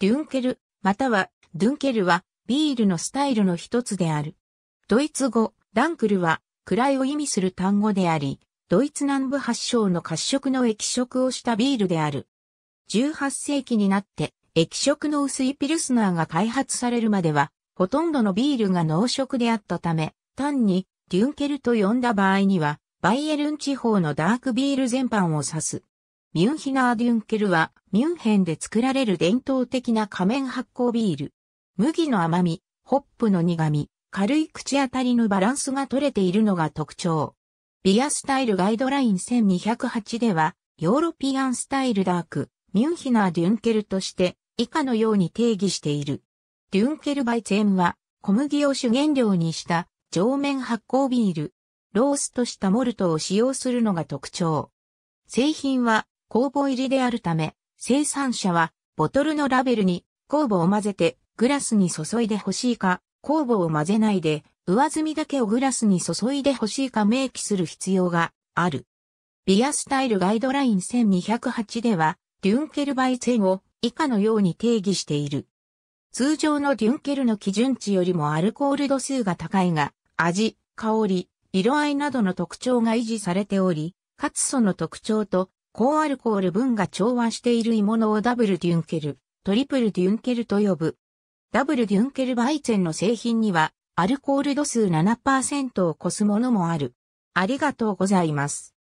デュンケル、または、ドゥンケルは、ビールのスタイルの一つである。ドイツ語、ダンクルは、位を意味する単語であり、ドイツ南部発祥の褐色の液色をしたビールである。18世紀になって、液色の薄いピルスナーが開発されるまでは、ほとんどのビールが濃色であったため、単に、デュンケルと呼んだ場合には、バイエルン地方のダークビール全般を指す。ミュンヒナーデュンケルは、ミュンヘンで作られる伝統的な仮面発酵ビール。麦の甘み、ホップの苦味、軽い口当たりのバランスが取れているのが特徴。ビアスタイルガイドライン1208では、ヨーロピアンスタイルダーク、ミュンヒナーデュンケルとして、以下のように定義している。デュンケルバイツェンは、小麦を主原料にした、上面発酵ビール。ローストしたモルトを使用するのが特徴。製品は酵母入りであるため、生産者はボトルのラベルに酵母を混ぜてグラスに注いでほしいか、酵母を混ぜないで上澄みだけをグラスに注いでほしいか明記する必要がある。ビアスタイルガイドライン1208では、デュンケルバイツェを以下のように定義している。通常のデュンケルの基準値よりもアルコール度数が高いが、味、香り、色合いなどの特徴が維持されており、かつその特徴と高アルコール分が調和している芋のをダブルデュンケル、トリプルデュンケルと呼ぶ。ダブルデュンケルバイツェンの製品には、アルコール度数7%を超すものもある。ありがとうございます。